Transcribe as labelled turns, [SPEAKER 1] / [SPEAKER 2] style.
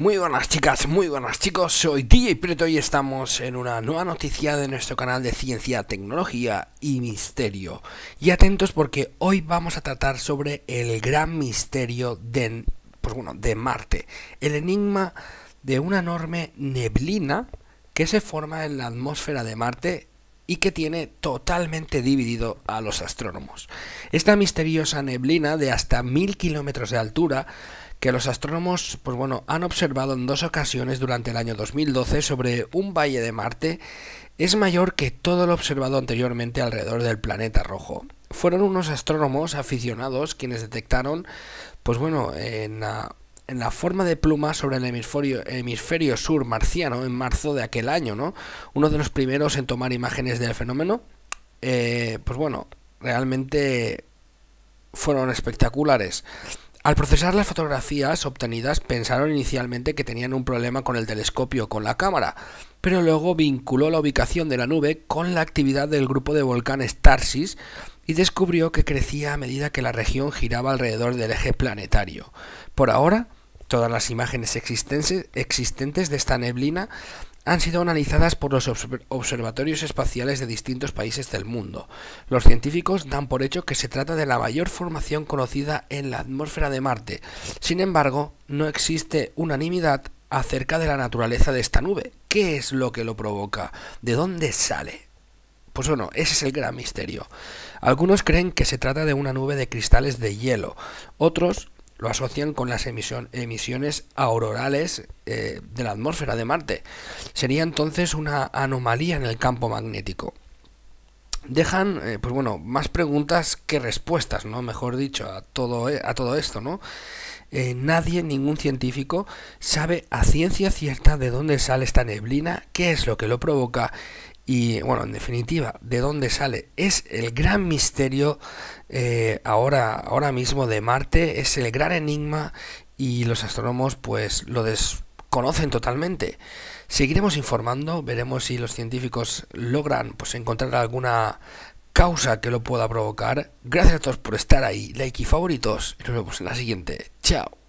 [SPEAKER 1] Muy buenas chicas, muy buenas chicos, soy DJ Preto y estamos en una nueva noticia de nuestro canal de ciencia, tecnología y misterio. Y atentos porque hoy vamos a tratar sobre el gran misterio de, pues de Marte, el enigma de una enorme neblina que se forma en la atmósfera de Marte y que tiene totalmente dividido a los astrónomos. Esta misteriosa neblina de hasta mil kilómetros de altura que los astrónomos pues bueno, han observado en dos ocasiones durante el año 2012 sobre un valle de Marte es mayor que todo lo observado anteriormente alrededor del planeta rojo. Fueron unos astrónomos aficionados quienes detectaron, pues bueno, en la, forma de pluma sobre el hemisferio, sur marciano en marzo de aquel año, ¿no? Uno de los primeros en tomar imágenes del fenómeno. Eh, pues bueno, realmente fueron espectaculares. Al procesar las fotografías obtenidas pensaron inicialmente que tenían un problema con el telescopio o con la cámara, pero luego vinculó la ubicación de la nube con la actividad del grupo de volcanes Tarsis y descubrió que crecía a medida que la región giraba alrededor del eje planetario. Por ahora, todas las imágenes existentes de esta neblina han sido analizadas por los observatorios espaciales de distintos países del mundo. Los científicos dan por hecho que se trata de la mayor formación conocida en la atmósfera de Marte. Sin embargo, no existe unanimidad acerca de la naturaleza de esta nube. ¿Qué es lo que lo provoca? ¿De dónde sale? Pues bueno, ese es el gran misterio. Algunos creen que se trata de una nube de cristales de hielo, otros lo asocian con las emisiones aurorales eh, de la atmósfera de Marte. Sería entonces una anomalía en el campo magnético. Dejan, eh, pues bueno, más preguntas que respuestas, ¿no? Mejor dicho, a todo, eh, a todo esto, ¿no? nadie, ningún científico, sabe a ciencia cierta de dónde sale esta neblina, qué es lo que lo provoca y bueno, en definitiva, ¿de dónde sale? Es el gran misterio eh, ahora, ahora mismo de Marte, es el gran enigma y los astrónomos pues lo desconocen totalmente. Seguiremos informando, veremos si los científicos logran pues encontrar alguna causa que lo pueda provocar. Gracias a todos por estar ahí, like y favoritos. nos vemos en la siguiente. Chao.